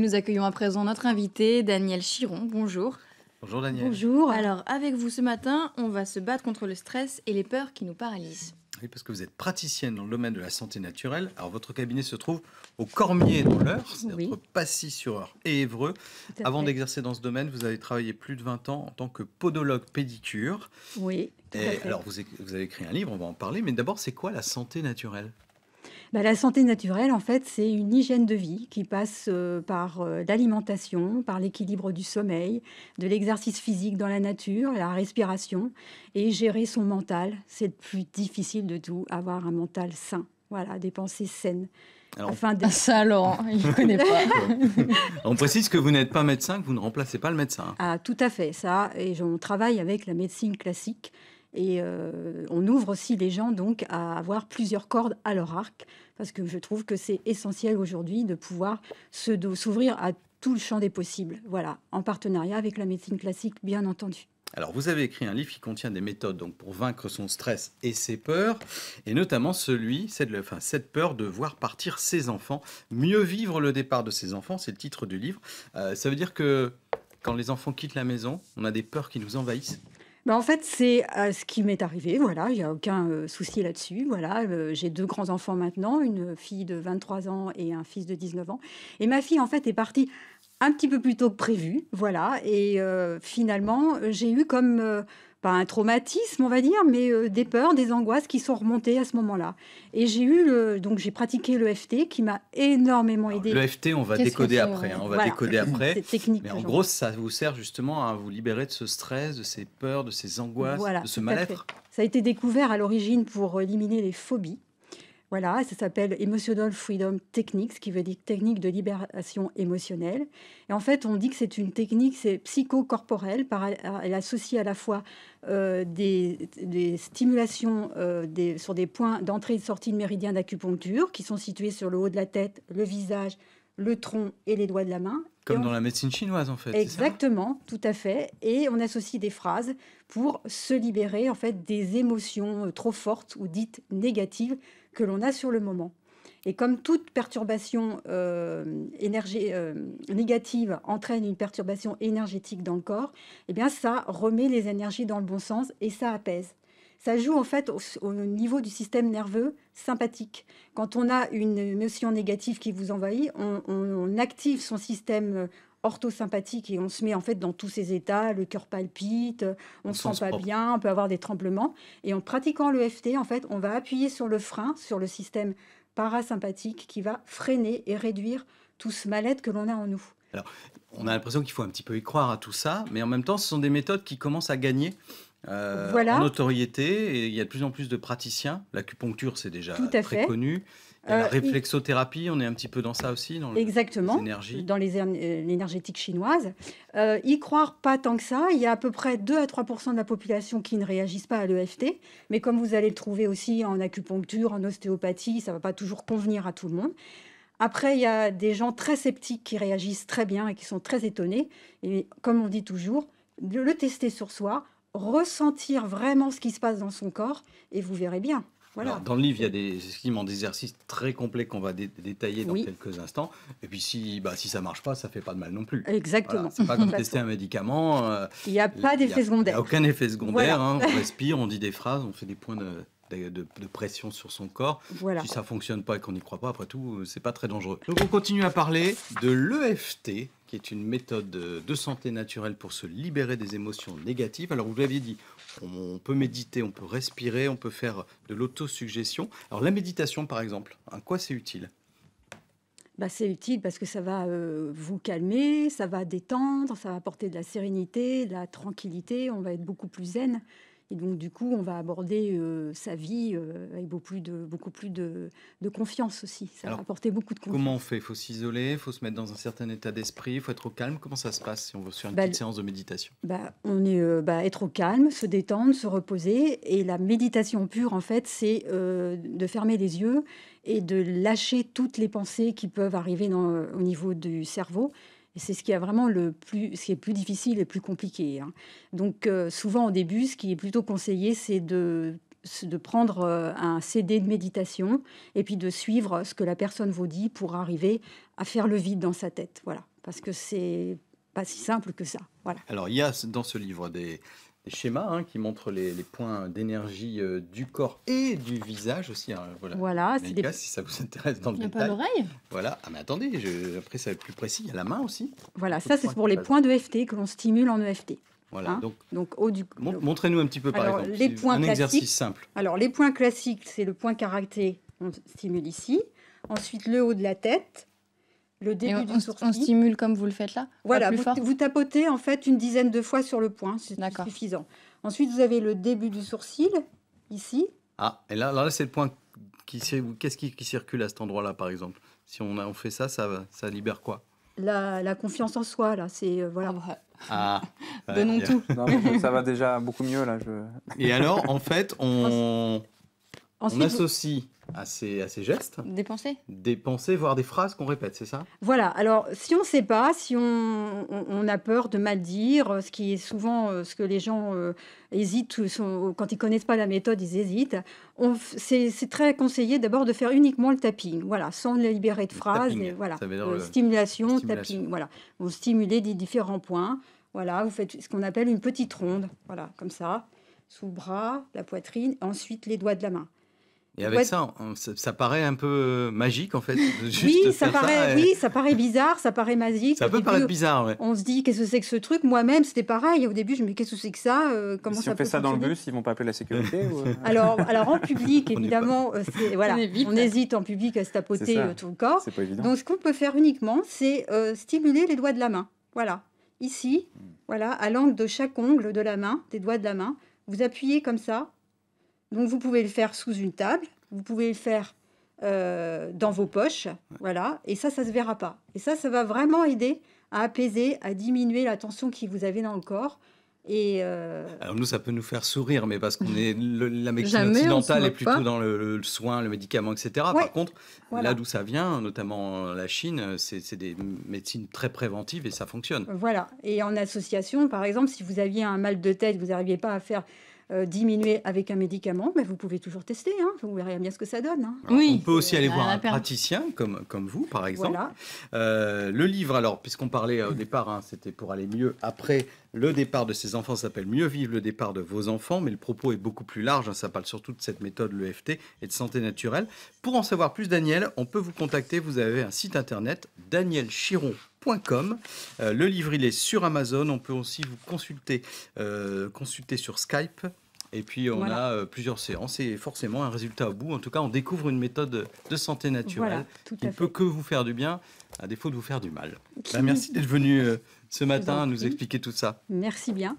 Nous accueillons à présent notre invité, Daniel Chiron. Bonjour. Bonjour Daniel. Bonjour. Alors, avec vous ce matin, on va se battre contre le stress et les peurs qui nous paralysent. Oui, parce que vous êtes praticienne dans le domaine de la santé naturelle. Alors, votre cabinet se trouve au Cormier dans l'heure, cest sur eure et Évreux. Avant d'exercer dans ce domaine, vous avez travaillé plus de 20 ans en tant que podologue pédicure. Oui. et alors, vous avez écrit un livre, on va en parler. Mais d'abord, c'est quoi la santé naturelle bah, la santé naturelle, en fait, c'est une hygiène de vie qui passe euh, par euh, l'alimentation, par l'équilibre du sommeil, de l'exercice physique dans la nature, la respiration, et gérer son mental. C'est le plus difficile de tout, avoir un mental sain, voilà, des pensées saines. Alors, enfin, ah, Ça Laurent, il ne connaît pas. on précise que vous n'êtes pas médecin, que vous ne remplacez pas le médecin. Ah, tout à fait, ça. Et on travaille avec la médecine classique et euh, on ouvre aussi les gens donc à avoir plusieurs cordes à leur arc, parce que je trouve que c'est essentiel aujourd'hui de pouvoir s'ouvrir à tout le champ des possibles. Voilà, en partenariat avec la médecine classique, bien entendu. Alors, vous avez écrit un livre qui contient des méthodes donc, pour vaincre son stress et ses peurs, et notamment celui, cette, cette peur de voir partir ses enfants. Mieux vivre le départ de ses enfants, c'est le titre du livre. Euh, ça veut dire que quand les enfants quittent la maison, on a des peurs qui nous envahissent bah, en fait, c'est euh, ce qui m'est arrivé. Voilà, il n'y a aucun euh, souci là-dessus. Voilà, euh, j'ai deux grands-enfants maintenant, une fille de 23 ans et un fils de 19 ans. Et ma fille, en fait, est partie un petit peu plus tôt que prévu. Voilà, et finalement, j'ai eu comme pas un traumatisme, on va dire, mais euh, des peurs, des angoisses qui sont remontées à ce moment-là. Et j'ai eu donc j'ai pratiqué le l'EFT qui m'a énormément aidé. le L'EFT, on va décoder après, hein, on va décoder après. technique. Mais en gros, ça vous sert justement à vous libérer de ce stress, de ces peurs, de ces angoisses, de ce mal-être. Ça a été découvert à l'origine pour éliminer les phobies. Voilà, ça s'appelle Emotional Freedom Technique, ce qui veut dire technique de libération émotionnelle. Et en fait, on dit que c'est une technique, c'est psychocorporelle, par, elle associe à la fois euh, des, stimulations euh, des, sur des points d'entrée et de sortie de méridien d'acupuncture qui sont situés sur le haut de la tête, le visage, le tronc et les doigts de la main. Comme dans la médecine chinoise, en fait. Exactement, tout à fait. Et on associe des phrases pour se libérer en fait des émotions euh, trop fortes ou dites négatives que l'on a sur le moment. Et comme toute perturbation euh, euh, négative entraîne une perturbation énergétique dans le corps, eh bien ça remet les énergies dans le bon sens et ça apaise. Ça joue en fait au, niveau du système nerveux sympathique. Quand on a une émotion négative qui vous envahit, on active son système euh, orthosympathique et on se met en fait dans tous ces états, le cœur palpite, on, ne se sent pas bien, on peut avoir des tremblements. Et en pratiquant le l'EFT, en fait, on va appuyer sur le frein, sur le système parasympathique qui va freiner et réduire tout ce mal-être que l'on a en nous. Alors, on a l'impression qu'il faut un petit peu y croire à tout ça, mais en même temps, ce sont des méthodes qui commencent à gagner. Euh, en notoriété, et il y a de plus en plus de praticiens. L'acupuncture, c'est déjà très connu. Euh, la réflexothérapie, on est un petit peu dans ça aussi, dans l'énergie, Exactement, les énergies. dans euh, chinoise. Euh, y croire pas tant que ça. Il y a à peu près 2 à 3 de la population qui ne réagissent pas à l'EFT. Mais comme vous allez le trouver aussi en acupuncture, en ostéopathie, ça ne va pas toujours convenir à tout le monde. Après, il y a des gens très sceptiques qui réagissent très bien et qui sont très étonnés. Et comme on dit toujours, le tester sur soi, ressentir vraiment ce qui se passe dans son corps, et vous verrez bien dans le livre, il y a des exercices très complets qu'on va détailler dans quelques instants. Et puis, si, bah, si ça marche pas, ça fait pas de mal non plus. Exactement. C'est pas comme tester un médicament. Euh, il n'y a pas d'effet secondaire. aucun effet secondaire. Hein. on respire, on dit des phrases, on fait des points de, pression sur son corps. Si ça fonctionne pas et qu'on n'y croit pas, après tout, euh, c'est pas très dangereux. Donc on continue à parler de l'EFT, qui est une méthode de santé naturelle pour se libérer des émotions négatives. Alors, vous l'aviez dit, on peut méditer, on peut respirer, on peut faire de l'autosuggestion. Alors, la méditation, par exemple, à quoi c'est utile bah, c'est utile parce que ça va euh, vous calmer, ça va détendre, ça va apporter de la sérénité, de la tranquillité, on va être beaucoup plus zen. Et donc, du coup, on va aborder euh, sa vie euh, avec beaucoup plus de, confiance aussi. Ça va apporter beaucoup de confiance. Comment on fait Il faut s'isoler, il faut se mettre dans un certain état d'esprit, il faut être au calme. Comment ça se passe si on veut faire une bah, petite séance de méditation bah, On est euh, bah, être au calme, se détendre, se reposer. Et la méditation pure, en fait, c'est de fermer les yeux et de lâcher toutes les pensées qui peuvent arriver au niveau du cerveau c'est ce qui est vraiment le plus, ce qui est plus difficile et plus compliqué. Hein. Donc euh, souvent au début, ce qui est plutôt conseillé, c'est de de prendre euh, un CD de méditation et puis de suivre ce que la personne vous dit pour arriver à faire le vide dans sa tête. Voilà, parce que c'est pas si simple que ça. Voilà. Alors il y a dans ce livre des, des schémas hein, qui montrent les, points d'énergie euh, du corps et du visage aussi. Hein, voilà, c'est si ça vous intéresse dans le Il n'y a pas l'oreille Voilà, ah, mais attendez, après ça va être plus précis, il y a la main aussi. Voilà, ça c'est pour les points de que l'on stimule en EFT. Voilà, hein. donc Donc du montrez-nous un petit peu par exemple. les points un exercice simple. Alors, les points classiques, c'est le point caractère on stimule ici. Ensuite, le haut de la tête le début du sourcil. On stimule comme vous le faites là Voilà, vous, tapotez en fait une dizaine de fois sur le point, c'est suffisant. Ensuite, vous avez le début du sourcil, ici. Ah, et là, là c'est le point qui, qu'est-ce qui, qui, circule à cet endroit-là, par exemple Si on, on fait ça, ça, ça libère quoi la, confiance en soi, là, c'est... Euh, voilà. Ah, ah Donnons tout. Non, ça va déjà beaucoup mieux, là. Et alors, en fait, on, on associe à ces, gestes. Des pensées Des pensées, voire des phrases qu'on répète, c'est ça Voilà, alors si on ne sait pas, si on, a peur de mal dire, euh, ce qui est souvent euh, ce que les gens euh, hésitent, quand ils connaissent pas la méthode, ils hésitent, c'est très conseillé d'abord de faire uniquement le tapping, voilà, sans les libérer de phrases, tapping, voilà, stimulation, tapping, voilà. Vous stimulez des différents points, voilà, vous faites ce qu'on appelle une petite ronde, voilà, comme ça, sous bras, la poitrine, ensuite les doigts de la main. Et avec ça, ça, paraît un peu euh, magique en fait. oui, ça paraît, oui, ça paraît bizarre, ça paraît magique. Ça peut paraître bizarre. Ouais. On se dit qu'est-ce que c'est que ce truc. Moi-même, c'était pareil. Au début, je me dis qu'est-ce que c'est que ça. Euh, comment si on fait ça dans le bus, ils vont pas appeler la sécurité. Euh alors, alors en public, évidemment, voilà, on, hésite en public à se tapoter tout le corps. Donc, ce qu'on peut faire uniquement, c'est stimuler les doigts de la main. Voilà, ici, hmm. voilà, à l'angle de chaque ongle de la main, des doigts de la main, vous appuyez comme ça donc vous pouvez le faire sous une table, vous pouvez le faire euh, dans vos poches, voilà, et ça, ça se verra pas. Et ça, ça va vraiment aider à apaiser, à diminuer la tension que vous avez dans le corps. Et euh, Alors nous, ça peut nous faire sourire, mais parce qu'on est la médecine occidentale est plutôt dans le, soin, le médicament, etc. Par contre, là d'où ça vient, notamment la Chine, c'est des médecines très préventives et ça fonctionne. Voilà. Et en association, par exemple, si vous aviez un mal de tête, vous n'arriviez pas à faire euh, diminuer avec un médicament, mais vous pouvez toujours tester. Hein. vous verrez bien ce que ça donne. Hein. oui, on peut aussi aller ah, voir un praticien comme, comme vous, par exemple. Euh, le livre, alors, puisqu'on parlait euh, au départ, hein, c'était pour aller mieux après le départ de ses enfants s'appelle Mieux vivre le départ de vos enfants, mais le propos est beaucoup plus large. Ça parle surtout de cette méthode, l'EFT, et de santé naturelle. Pour en savoir plus, Daniel, on peut vous contacter. Vous avez un site internet, danielchiron.com euh, le livre, il est sur Amazon. On peut aussi vous consulter, euh, consulter sur Skype. Et puis, on a euh, plusieurs séances et forcément un résultat au bout. En tout cas, on découvre une méthode de santé naturelle Il ne peut que vous faire du bien, à défaut de vous faire du mal. Bah, merci d'être venu ce matin nous expliquer tout ça. Merci bien.